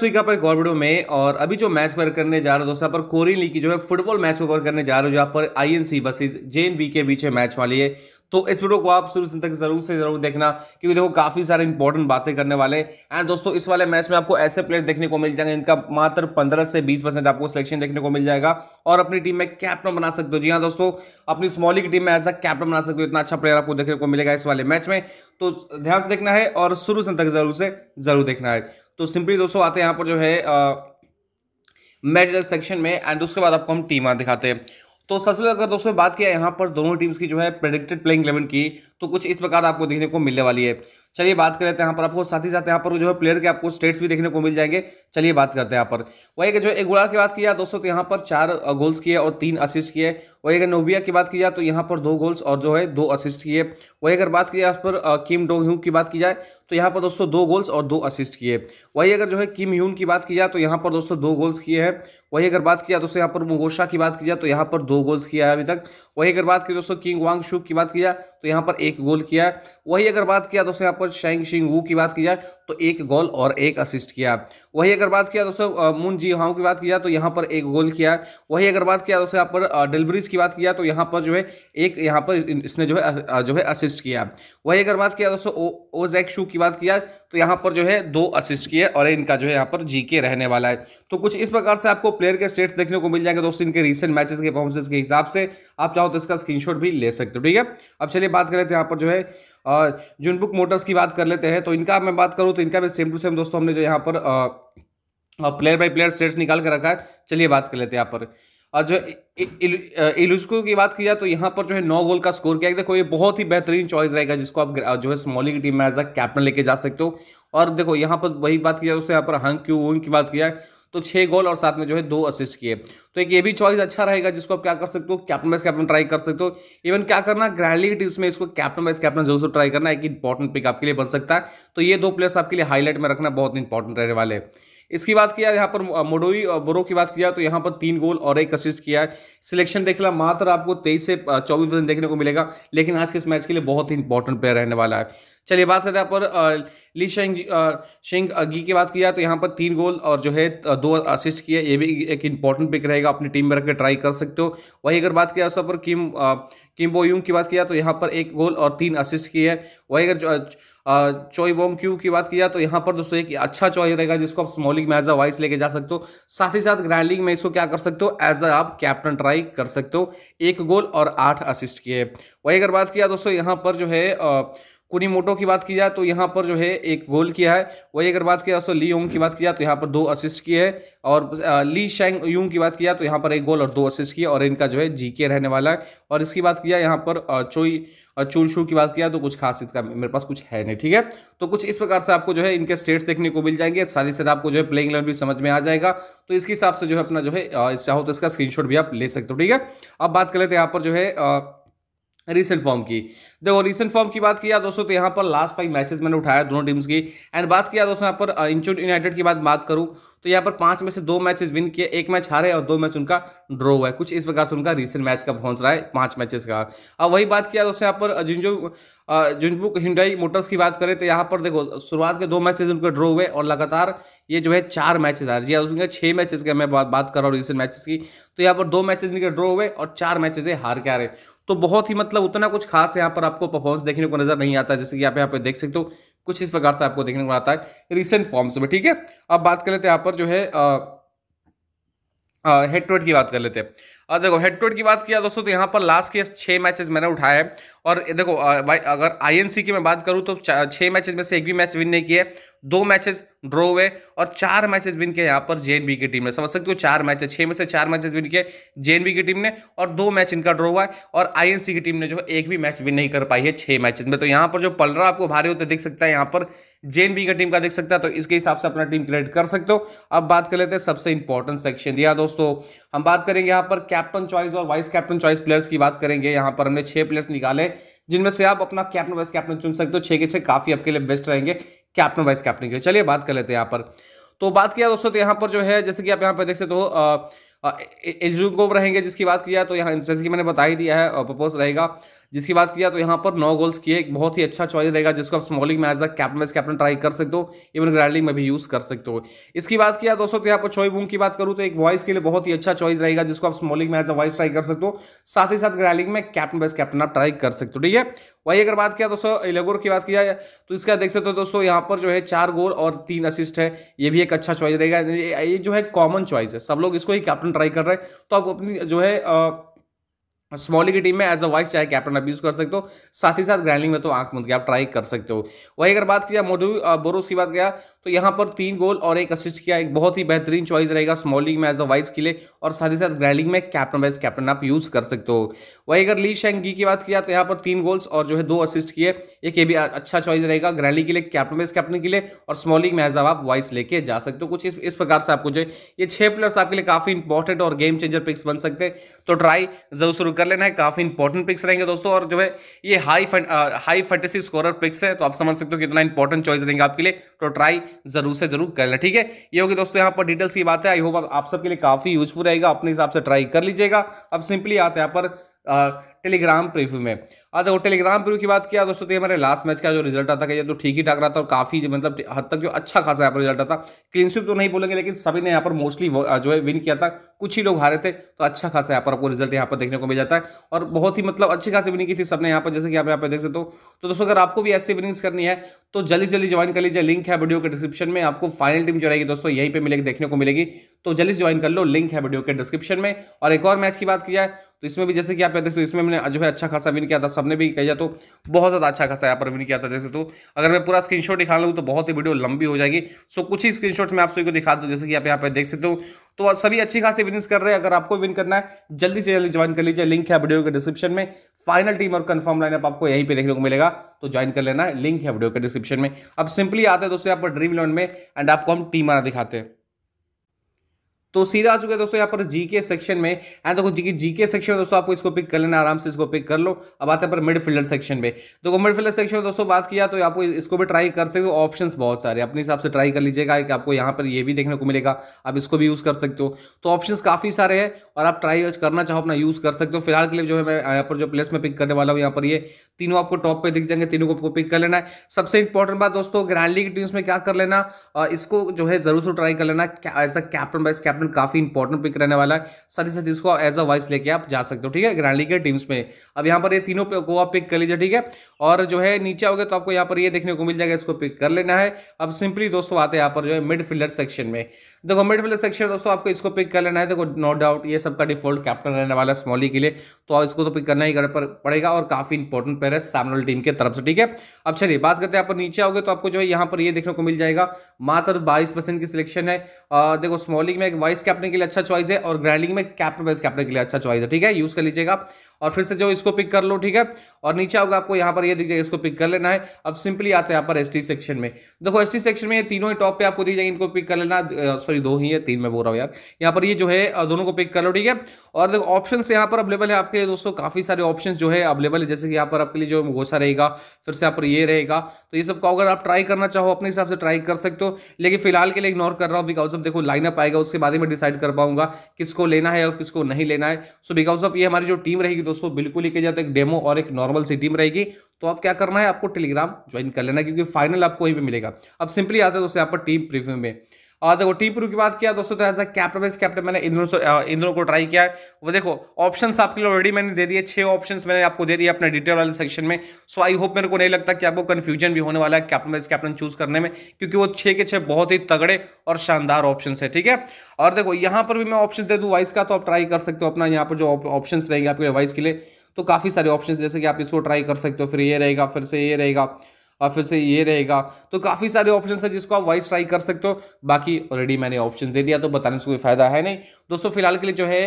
दोस्तों पर एक वीडियो में और अभी जो मैच कवर करने जा रहा हूँ दोस्तों पर कोरियन लीग की जो है फुटबॉल मैच को कवर करने जा रहा हूँ जहाँ पर आईएनसी बसेस बी के बीच मैच वाली है तो इस वीडियो को आप शुरू से तक जरूर से जरूर देखना क्योंकि देखो काफी सारे इंपॉर्टेंट बातें करने वाले हैं एंड दोस्तों इस वाले मैच में आपको ऐसे प्लेयर देखने को मिल जाएंगे इनका मात्र पंद्रह से बीस परसेंट आपको सिलेक्शन देखने को मिल जाएगा और अपनी टीम में कैप्टन बना सकते हो जी हाँ दोस्तों अपनी स्मॉली की टीम में ऐसा कैप्टन बना सकते हो इतना अच्छा प्लेयर आपको देखने को मिलेगा इस वाले मैच में तो ध्यान से देखना है और शुरू से तक जरूर से जरूर देखना है तो सिंपली दोस्तों आते हैं यहाँ पर जो है मैच रिजल्ट सेक्शन में एंड उसके बाद आपको हम टीम दिखाते हैं तो सबसे पहले अगर दोस्तों बात किया यहाँ पर दोनों टीम्स की जो है प्रेडिक्टेड प्लेइंग इलेवन की तो कुछ इस प्रकार आपको देखने को मिलने वाली है चलिए बात कर लेते हैं यहाँ पर आपको साथ ही साथ यहाँ पर जो है प्लेयर के आपको स्टेट्स भी देखने को मिल जाएंगे चलिए बात करते हैं यहाँ पर वही कि जो एक गुड़ा की बात किया दोस्तों तो यहाँ पर चार गोल्स किए और तीन असिस्ट किए वही अगर नोबिया की बात की जाए तो यहाँ पर दो गोल्स और जो है दो असिस्ट किए वही अगर बात की जाए पर किम डो ह्यू की बात की जाए तो यहाँ पर दोस्तों दो गोल्स और दो असिस्ट किए वही अगर जो है किम ह्यून की बात की जाए तो यहाँ पर दोस्तों दो गोल्स किए हैं वही अगर बात किया दोस्तों यहाँ पर मुगोशा की बात की जाए तो यहाँ पर दो गोल्स किया है अभी तक वही अगर बात की दोस्तों किंग वांग शुक की बात की जाए तो यहाँ पर एक गोल किया वही अगर बात किया दोस्तों यहाँ पर शैंग शिंग वू की बात की जाए तो एक गोल और एक असिस्ट किया वही अगर बात किया दोस्तों मून जी हाउ की बात की जाए तो यहाँ पर एक गोल किया वही अगर बात किया दोस्तों यहाँ पर डेलब्रिज की बात किया तो यहाँ पर जो है एक यहाँ पर इसने जो है जो है असिस्ट किया वही अगर बात किया दोस्तों ओजैक शू की बात किया तो यहाँ पर जो है दो असिस्ट किए और इनका जो है यहाँ पर जी रहने वाला है तो कुछ इस प्रकार से आपको प्लेयर के स्टेट्स देखने को मिल जाएंगे दोस्तों इनके रिसेंट मैचेस के परफॉर्मेंसेस के हिसाब से आप चाहो तो इसका स्क्रीनशॉट भी ले सकते हो ठीक है अब चलिए बात करें यहाँ पर जो है जुनबुक मोटर्स की बात कर लेते हैं तो इनका मैं बात करूँ तो इनका भी सेम टू सेम दोस्तों हमने जो यहाँ पर प्लेयर बाई प्लेयर स्टेट्स निकाल कर रखा है चलिए बात कर लेते हैं यहाँ पर और जो इलुस्को की बात की जाए तो यहाँ पर जो है नौ गोल का स्कोर किया देखो ये बहुत ही बेहतरीन चॉइस रहेगा जिसको आप जो है स्मॉली की टीम में एज अ कैप्टन लेके जा सकते हो और देखो यहाँ पर वही बात की जाए उससे यहाँ पर हंग क्यू की बात किया तो छः गोल और साथ में जो है दो असिस्ट किए तो एक ये भी चॉइस अच्छा रहेगा जिसको आप क्या कर सकते हो कैप्टन वाइस कैप्टन ट्राई कर सकते हो इवन क्या करना ग्रैंडली लीग टीम्स में इसको कैप्टन वाइस कैप्टन जरूर से ट्राई करना एक इंपॉर्टेंट पिक आपके लिए बन सकता है तो ये दो प्लेयर्स आपके लिए हाईलाइट में रखना बहुत इंपॉर्टेंट रहने वाले इसकी बात किया यहाँ पर मोडोई और बोरो की बात किया तो यहाँ पर तीन गोल और एक असिस्ट किया है सिलेक्शन देख ला मात्र आपको तेईस से चौबीस परसेंट देखने को मिलेगा लेकिन आज के इस मैच के लिए बहुत ही इंपॉर्टेंट प्लेयर रहने वाला है चलिए बात करते हैं पर ली शेंग शेंग अगी की बात की जाए तो यहाँ पर तीन गोल और जो है दो असिस्ट किया ये भी एक इंपॉर्टेंट पिक रहेगा अपनी टीम में रख ट्राई कर सकते हो वहीं अगर बात किया उस पर किम किम यूंग की बात किया तो यहाँ पर एक गोल और तीन असिस्ट किए हैं वहीं अगर चोई बोंग क्यू की बात किया तो यहाँ पर दोस्तों एक अच्छा चॉइस रहेगा जिसको आप स्मॉल लीग में एज अ वाइस लेके जा सकते हो साथ ही साथ ग्रैंड लीग में इसको क्या कर सकते हो एज अ आप कैप्टन ट्राई कर सकते हो एक गोल और आठ असिस्ट किए वहीं अगर बात किया दोस्तों यहाँ पर जो है कुनीमोटो की बात की जाए तो यहाँ पर जो है एक गोल किया है वही अगर बात किया ली योंग की बात की जाए तो यहाँ पर दो असिस्ट किए हैं और ली शेंग यूंग की बात किया तो यहाँ पर एक गोल और दो असिस्ट किए और इनका जो है जी के रहने वाला है और इसकी बात किया यहाँ पर चोई चूल शू की बात किया तो कुछ खास इसका मेरे पास कुछ है नहीं ठीक है तो कुछ इस प्रकार से आपको जो है इनके स्टेट्स देखने को मिल जाएंगे साथ ही साथ आपको जो है प्लेइंग लाइन भी समझ में आ जाएगा तो इसके हिसाब से जो है अपना जो है चाहो तो इसका स्क्रीनशॉट भी आप ले सकते हो ठीक है अब बात कर लेते हैं यहाँ पर जो है रिसेंट फॉर्म की देखो रिसेंट फॉर्म की बात किया दोस्तों तो यहाँ पर लास्ट फाइव मैचेस मैंने उठाया दोनों टीम्स की एंड बात किया दोस्तों यहाँ पर इंचुन uh, यूनाइटेड की बात बात करूँ तो यहाँ पर पांच में से दो मैचेस विन किए एक मैच हारे और दो मैच उनका ड्रॉ हुआ है कुछ इस प्रकार से उनका रिसेंट मैच का पहुंच रहा है पांच मैचेस का अब वही बात किया दोस्तों यहाँ पर जिनजो जिंजबुक हिंडाई मोटर्स की बात करें तो यहाँ पर देखो शुरुआत के दो मैचेज उनके ड्रॉ हुए और लगातार ये जो है चार मैचेज हार जी उनके छः मैचेज की मैं बात कर रहा हूँ रिसेंट मैचेस की तो यहाँ पर दो मैचेज इनके ड्रॉ हुए और चार मैचेज हार के आ रहे तो बहुत ही मतलब उतना कुछ खास यहाँ पर आपको परफॉर्मेंस देखने को नजर नहीं आता जैसे कि आप यहाँ पे देख सकते हो कुछ इस प्रकार से आपको देखने को आता है रिसेंट फॉर्म्स में ठीक है अब बात कर लेते हैं यहाँ पर जो है हेड की बात कर लेते हैं और देखो हेड की बात किया दोस्तों तो यहाँ पर लास्ट के छः मैचेस मैंने उठाए हैं और देखो अगर आईएनसी की मैं बात करूँ तो छः मैचेस में से एक भी मैच विन नहीं किया दो मैचेस ड्रॉ हुए और चार मैचेस विन किए यहाँ पर जेएनबी की टीम ने समझ सकते हो चार मैचेस छह में से चार मैचेस विन किए जे की टीम ने और दो मैच इनका ड्रॉ हुआ है और आईएनसी की टीम ने जो है एक भी मैच विन नहीं कर पाई है छह मैचेस में तो यहाँ पर जो पलरा आपको भारी होते देख सकता है यहाँ पर जेएनबी का टीम का देख सकता है तो इसके हिसाब से अपना टीम क्रिएट कर सकते हो अब बात कर लेते हैं सबसे इंपॉर्टेंट सेक्शन दिया दोस्तों हम बात करेंगे यहाँ पर कैप्टन चॉइस और वाइस कैप्टन चॉइस प्लेयर्स की बात करेंगे यहाँ पर हमने छह प्लेयर्स निकाले जिनमें से आप अपना कैप्टन वाइस कैप्टन चुन सकते हो छे के छे काफी आपके लिए बेस्ट रहेंगे कैप्टन वाइस कैप्टन के चलिए बात कर लेते हैं यहाँ पर तो बात किया दोस्तों तो यहाँ पर जो है जैसे कि आप यहाँ पर देख सकते हो तो, रहेंगे जिसकी बात किया तो यहाँ जैसे कि मैंने बता ही दिया है प्रपोज रहेगा जिसकी बात किया तो यहाँ पर नौ गोल्स किए एक बहुत ही अच्छा चॉइस रहेगा जिसको आप स्मॉलिंग में as a captain vice captain try कर सकते हो इवन ग्रैंडिंग में भी यूज कर सकते हो इसकी बात किया दोस्तों तो यहाँ पर चोई बुंग की बात करूँ तो एक वॉइस के लिए बहुत ही अच्छा चॉइस रहेगा जिसको आप स्मॉलिंग में एज अ वॉइस ट्राई कर सकते हो साथ ही साथ ग्रैंडिंग में कैप्टन वाइस कैप्टन आप ट्राई कर सकते हो ठीक है वही अगर बात किया दोस्तों इलेगोर की बात किया जाए तो इसका देख सकते हो दोस्तों यहाँ पर जो है चार गोल और तीन असिस्ट है ये भी एक अच्छा चॉइस रहेगा ये जो है कॉमन चॉइस है सब लोग इसको ही कैप्टन ट्राई कर रहे हैं तो आप अपनी जो है स्मॉली की टीम में एज अ वाइस चाहे कैप्टन अब यूज कर सकते हो साथ ही साथ ग्रैंडिंग में तो आंख मूंद के आप ट्राई कर सकते हो वही अगर बात किया मोडू बोरोस की बात किया तो यहाँ पर तीन गोल और एक असिस्ट किया एक बहुत ही बेहतरीन चॉइस रहेगा स्मॉल लीग में एज अ वाइस के लिए और साथ ही साथ ग्रैंडिंग में कैप्टन वाइज कैप्टन आप यूज कर सकते हो वही अगर ली शेंगी की बात किया तो यहाँ पर तीन गोल्स और जो है दो असिस्ट किए एक ये भी अच्छा चॉइस रहेगा ग्रैंडिंग के लिए कैप्टन वाइज कैप्टन के लिए और स्मॉल लीग में एज आप वाइस लेके जा सकते हो कुछ इस प्रकार से आपको जो है ये छह प्लेयर्स आपके लिए काफी इंपॉर्टेंट और गेम चेंजर पिक्स बन सकते हैं तो ट्राई जरूर कर लेना है काफ़ी इंपॉर्टेंट पिक्स रहेंगे दोस्तों और जो है ये high fun, ah, high fantasy scorer picks है तो आप समझ सकते हो कितना इंपॉर्टेंट चॉइस रहेंगे आपके लिए तो ट्राई जरूर से जरूर कर लेना ठीक है ये होगी दोस्तों यहाँ पर डिटेल्स की बात है आई होप आप सबके लिए काफ़ी यूजफुल रहेगा अपने हिसाब से ट्राई कर लीजिएगा अब सिंपली आते हैं यहाँ पर टेलीग्राम प्रिव्यू में और हाँ, देखो टेलीग्राम प्रिव्यू की बात किया हाँ, दोस्तों तो हमारे लास्ट मैच का जो रिजल्ट आता था तो ठीक ही ठाक रहा था और काफी मतलब हद तक जो अच्छा खासा यहाँ पर रिजल्ट आता क्लीन स्विप तो नहीं बोलेंगे लेकिन सभी ने यहाँ पर मोस्टली जो है विन किया था कुछ ही लोग हारे थे तो अच्छा खासा यहाँ पर आपको रिजल्ट यहाँ पर देखने को मिल जाता है और बहुत ही मतलब अच्छी खासी विनिंग की थी सबने यहाँ पर जैसे कि आप यहाँ पर देख सकते हो तो दोस्तों अगर आपको भी ऐसी विनिंग्स करनी है तो जल्दी जल्दी ज्वाइन कर लीजिए लिंक है वीडियो के डिस्क्रिप्शन में आपको फाइनल टीम जो रहेगी दोस्तों यहीं पर मिलेगी देखने को मिलेगी तो जल्दी ज्वाइन कर लो लिंक है वीडियो के डिस्क्रिप्शन में और एक और मैच की बात की जाए तो इसमें भी जैसे कि आप देख सकते हो इसमें मैंने जो है अच्छा खासा विन किया था सबने भी कहा तो बहुत ज़्यादा अच्छा खासा यहाँ पर विन किया था जैसे तो अगर मैं पूरा स्क्रीनशॉट दिखा लूँ तो बहुत ही वीडियो लंबी हो जाएगी सो कुछ ही स्क्रीनशॉट में आप सभी को दिखा दूँ जैसे कि आप यहाँ पर देख सकते हो तो सभी अच्छी खासी विनिंग्स कर रहे हैं अगर आपको विन करना है जल्दी से जल्दी ज्वाइन कर लीजिए लिंक है वीडियो के डिस्क्रिप्शन में फाइनल टीम और कंफर्म लाइनअप आपको यहीं पे देखने को मिलेगा तो ज्वाइन कर लेना लिंक है वीडियो के डिस्क्रिप्शन में अब सिंपली आते हैं दोस्तों यहाँ पर ड्रीम इलेवन में एंड आपको हम टीम आना दिखाते हैं तो सीधा आ चुके हैं दोस्तों यहाँ पर जीके सेक्शन में एंड देखो जीके जीके सेक्शन में दोस्तों आपको इसको पिक कर लेना आराम से इसको पिक कर लो अब आते हैं पर मिडफील्डर सेक्शन में देखो मिडफील्डर सेक्शन में दोस्तों बात किया तो आपको इसको भी ट्राई कर सकते हो ऑप्शंस बहुत सारे अपने हिसाब से ट्राई कर लीजिएगा कि आपको यहाँ पर ये भी देखने को मिलेगा आप इसको भी यूज़ कर सकते हो तो ऑप्शन काफ़ी सारे हैं और आप ट्राई करना चाहो अपना यूज़ कर सकते हो फिलहाल के लिए जो है मैं यहाँ पर जो प्लेस में पिक करने वाला हूँ यहाँ पर ये तीनों आपको टॉप पर दिख जाएंगे तीनों को आपको पिक कर लेना है सबसे इंपॉर्टेंट बात दोस्तों ग्रैंड लीग टीम्स में क्या कर लेना इसको जो है जरूर से ट्राई कर लेना as a captain vice captain department काफी इंपॉर्टेंट पिक रहने वाला है साथ ही साथ इसको एज अ वाइस लेके आप जा सकते हो ठीक है ग्रैंड लीग के टीम्स में अब यहाँ पर ये तीनों को आप पिक कर लीजिए ठीक है और जो है नीचे आओगे तो आपको यहाँ पर ये देखने को मिल जाएगा इसको पिक कर लेना है अब सिंपली दोस्तों आते हैं यहाँ पर जो है मिडफील्डर सेक्शन में देखो मिडफील्डर सेक्शन दोस्तों आपको इसको पिक कर लेना है देखो नो डाउट ये सबका डिफॉल्ट कैप्टन रहने वाला है स्मॉली के लिए तो आप इसको तो पिक करना ही पड़ेगा और काफी इंपॉर्टेंट पेयर है सामने टीम के तरफ से ठीक है अब चलिए बात करते हैं यहाँ पर नीचे आओगे तो आपको जो है यहाँ पर ये देखने को मिल जाएगा मात्र बाईस की सिलेक्शन है आ, देखो स्मॉलिंग में एक वाइस वाइस कैप्टन के लिए अच्छा चॉइस है और ग्रैंडिंग में कैप्टन वाइस कैप्टन के लिए अच्छा चॉइस है ठीक है यूज कर लीजिएगा और फिर से जो इसको पिक कर लो ठीक है और नीचे होगा आपको यहाँ पर ये दिख जाएगा इसको पिक कर लेना है अब सिंपली आते हैं यहाँ पर एस सेक्शन में देखो एस सेक्शन में तीनों ही टॉप पे आपको दिख जाएगी इनको पिक कर लेना सॉरी दो ही है तीन में बोल रहा हूँ यार यहाँ पर ये जो है दोनों को पिक कर लो ठीक है और देखो ऑप्शन यहाँ पर अवेलेबल है आपके दोस्तों काफी सारे ऑप्शन जो है अवेलेबल है जैसे कि यहाँ पर आपके लिए जो घोसा रहेगा फिर से यहाँ पर ये रहेगा तो ये सब का अगर आप ट्राई करना चाहो अपने हिसाब से ट्राई कर सकते हो लेकिन फिलहाल के लिए इग्नोर कर रहा हूँ बिकॉज ऑफ देखो लाइन अप आएगा उसके बाद में डिसाइड कर पाऊंगा किसको लेना है और किसको नहीं लेना है सो बिकॉज ऑफ ये हमारी जो टीम रहेगी दोस्तों बिल्कुल ही जाता तो है एक डेमो और एक नॉर्मल सी टीम रहेगी तो आप क्या करना है आपको टेलीग्राम ज्वाइन कर लेना क्योंकि फाइनल आपको वहीं पर मिलेगा अब सिंपली आता है दोस्तों यहाँ पर टीम प्रीव्यू में और देखो टी प्रू की बात किया दोस्तों तो as a captain vice captain मैंने से इंद्रो को ट्राई किया है वो देखो ऑप्शन आपके लिए ऑलरेडी मैंने दे दिए छह ऑप्शन मैंने आपको दे दिए अपने डिटेल वाले सेक्शन में सो आई होप मेरे को नहीं लगता कि आपको कन्फ्यूजन भी होने वाला है कैप्टन वाइस कैप्टन चूज करने में क्योंकि वो छः के छः बहुत ही तगड़े और शानदार ऑप्शन है ठीक है और देखो यहाँ पर भी मैं ऑप्शन दे दूँ वाइस का तो आप ट्राई कर सकते हो अपना यहाँ पर जो ऑप्शन रहेंगे आपके वाइस के लिए तो काफ़ी सारे ऑप्शन जैसे कि आप इसको ट्राई कर सकते हो फिर ये रहेगा फिर से ये रहेगा और फिर से ये रहेगा तो काफ़ी सारे ऑप्शन है जिसको आप वाइस ट्राई कर सकते हो बाकी ऑलरेडी मैंने ऑप्शन दे दिया तो बताने से कोई फायदा है नहीं दोस्तों फिलहाल के लिए जो है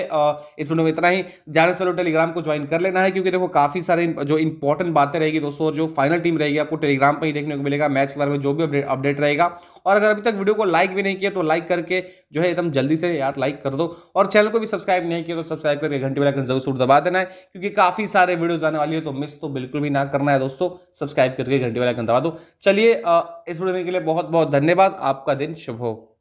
इस वीडियो में इतना ही जाने से पहले टेलीग्राम को ज्वाइन कर लेना है क्योंकि देखो काफ़ी सारे जो इंपॉर्टेंट बातें रहेगी दोस्तों और जो फाइनल टीम रहेगी आपको टेलीग्राम पर ही देखने को मिलेगा मैच के बारे में जो भी अपडेट रहेगा और अगर अभी तक वीडियो को लाइक भी नहीं किया तो लाइक करके जो है एकदम जल्दी से यार लाइक कर दो और चैनल को भी सब्सक्राइब नहीं किया तो सब्सक्राइब करके घंटे वाला जरूर सूट दबा देना है क्योंकि काफ़ी सारे वीडियोज आने वाली है तो मिस तो बिल्कुल भी ना करना है दोस्तों सब्सक्राइब करके घंटे वाला आइकन दबा दो चलिए इस वीडियो के लिए बहुत बहुत धन्यवाद आपका दिन शुभ हो